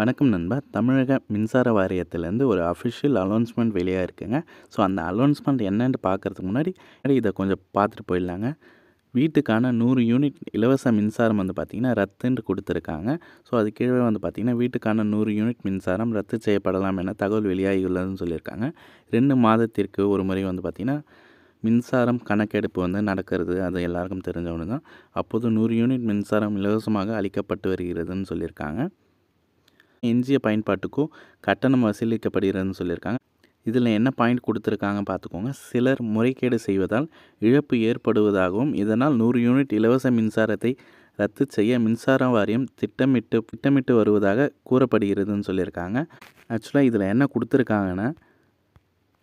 வணக்கம் நண்பா தமிழக மின்சார வாரியத்திலேருந்து ஒரு அஃபிஷியல் அலௌன்ஸ்மெண்ட் வெளியாக இருக்குங்க ஸோ அந்த அலௌன்ஸ்மெண்ட் என்னென்னு பார்க்குறதுக்கு முன்னாடி இதை கொஞ்சம் பார்த்துட்டு போயிடலாங்க வீட்டுக்கான நூறு யூனிட் இலவச மின்சாரம் வந்து பார்த்திங்கன்னா ரத்துன்ட்டு கொடுத்துருக்காங்க ஸோ அது கீழே வந்து பார்த்திங்கன்னா வீட்டுக்கான நூறு யூனிட் மின்சாரம் ரத்து செய்யப்படலாம் என தகவல் வெளியாகியுள்ளதுன்னு சொல்லியிருக்காங்க ரெண்டு மாதத்திற்கு ஒரு முறை வந்து பார்த்திங்கன்னா மின்சாரம் கணக்கெடுப்பு வந்து நடக்கிறது அது எல்லாருக்கும் தெரிஞ்சவனு தான் அப்போது நூறு யூனிட் மின்சாரம் இலவசமாக அளிக்கப்பட்டு வருகிறதுன்னு சொல்லியிருக்காங்க எஞ்சிய பயன்பாட்டுக்கும் கட்டணம் வசூலிக்கப்படுகிறதுன்னு சொல்லியிருக்காங்க இதில் என்ன பாயிண்ட் கொடுத்துருக்காங்க பார்த்துக்கோங்க சிலர் முறைகேடு செய்வதால் இழப்பு ஏற்படுவதாகவும் இதனால் நூறு யூனிட் இலவச மின்சாரத்தை ரத்து செய்ய மின்சார வாரியம் திட்டமிட்டு திட்டமிட்டு வருவதாக கூறப்படுகிறதுன்னு சொல்லியிருக்காங்க ஆக்சுவலாக இதில் என்ன கொடுத்துருக்காங்கன்னா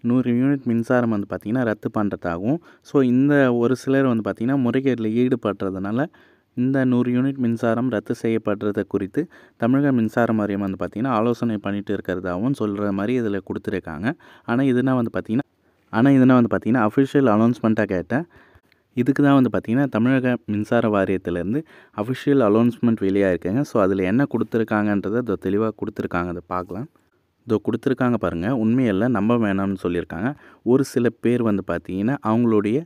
நூறு யூனிட் மின்சாரம் வந்து பார்த்திங்கன்னா ரத்து பண்ணுறதாகவும் ஸோ இந்த ஒரு சிலர் வந்து பார்த்திங்கன்னா முறைகேட்டில் ஈடுபடுறதுனால இந்த நூறு யூனிட் மின்சாரம் ரத்து செய்யப்படுறத குறித்து தமிழக மின்சார வாரியம் வந்து பார்த்திங்கன்னா ஆலோசனை பண்ணிட்டு இருக்கிறதாகவும் சொல்கிற மாதிரி இதில் கொடுத்துருக்காங்க ஆனால் இதுனா வந்து பார்த்திங்கன்னா ஆனால் இதுனா வந்து பார்த்திங்கன்னா அஃபிஷியல் அனௌன்ஸ்மெண்ட்டாக கேட்டேன் இதுக்கு தான் வந்து பார்த்திங்கன்னா தமிழக மின்சார வாரியத்திலேருந்து அஃபிஷியல் அனௌன்ஸ்மெண்ட் வெளியாக இருக்குங்க ஸோ அதில் என்ன கொடுத்துருக்காங்கன்றதை இதோ தெளிவாக கொடுத்துருக்காங்க அதை பார்க்கலாம் இதோ கொடுத்துருக்காங்க பாருங்கள் உண்மையெல்லாம் நம்ப வேணாம்னு சொல்லியிருக்காங்க ஒரு சில பேர் வந்து பார்த்திங்கன்னா அவங்களுடைய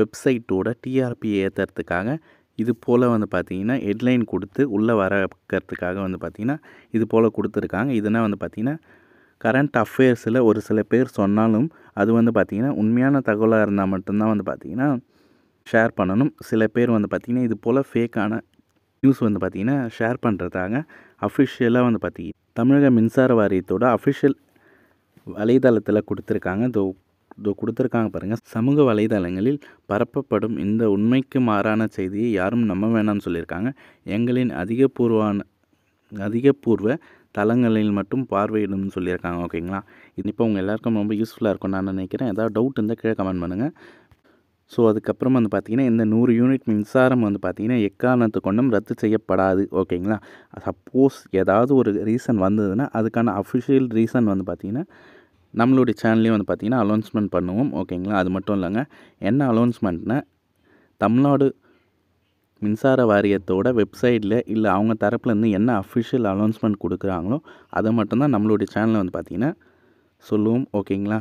வெப்சைட்டோட டிஆர்பி ஏற்றுறதுக்காக இது போல் வந்து பார்த்திங்கன்னா ஹெட்லைன் கொடுத்து உள்ளே வரக்கிறதுக்காக வந்து பார்த்திங்கன்னா இது போல் கொடுத்துருக்காங்க இதுனா வந்து பார்த்திங்கன்னா கரண்ட் அஃபேர்ஸில் ஒரு சில பேர் சொன்னாலும் அது வந்து பார்த்திங்கன்னா உண்மையான தகவலாக இருந்தால் மட்டும்தான் வந்து பார்த்திங்கன்னா ஷேர் பண்ணணும் சில பேர் வந்து பார்த்திங்கன்னா இது போல் ஃபேக்கான நியூஸ் வந்து பார்த்திங்கன்னா ஷேர் பண்ணுறதாங்க அஃபிஷியலாக வந்து பார்த்திங்கன்னா தமிழக மின்சார வாரியத்தோட அஃபிஷியல் வலைதளத்தில் கொடுத்துருக்காங்க இந்த கொடுத்துருக்காங்க பாருங்கள் சமூக வலைதளங்களில் பரப்பப்படும் இந்த உண்மைக்கு மாறான செய்தியை யாரும் நம்ப வேணாம்னு சொல்லியிருக்காங்க எங்களின் அதிகபூர்வான அதிகபூர்வ தளங்களில் மட்டும் பார்வையிடும்னு சொல்லியிருக்காங்க ஓகேங்களா இது இப்போ உங்கள் எல்லாருக்கும் ரொம்ப யூஸ்ஃபுல்லாக இருக்கும் நான் நினைக்கிறேன் ஏதாவது டவுட் இருந்தால் கீழே கமெண்ட் பண்ணுங்கள் ஸோ அதுக்கப்புறம் வந்து பார்த்திங்கன்னா இந்த நூறு யூனிட் மின்சாரம் வந்து பார்த்திங்கன்னா எக்காரணத்து கொண்டும் ரத்து செய்யப்படாது ஓகேங்களா சப்போஸ் ஏதாவது ஒரு ரீசன் வந்ததுன்னா அதுக்கான அஃபிஷியல் ரீசன் வந்து பார்த்திங்கன்னா நம்மளுடைய சேனல்லையும் வந்து பார்த்திங்கன்னா அலௌன்ஸ்மெண்ட் பண்ணுவோம் ஓகேங்களா அது மட்டும் இல்லைங்க என்ன அலௌன்ஸ்மெண்ட்னால் தமிழ்நாடு மின்சார வாரியத்தோட வெப்சைட்டில் இல்லை அவங்க தரப்புலேருந்து என்ன அஃபிஷியல் அனௌன்ஸ்மெண்ட் கொடுக்குறாங்களோ அதை மட்டும்தான் நம்மளுடைய சேனலில் வந்து பார்த்திங்கன்னா சொல்லுவோம் ஓகேங்களா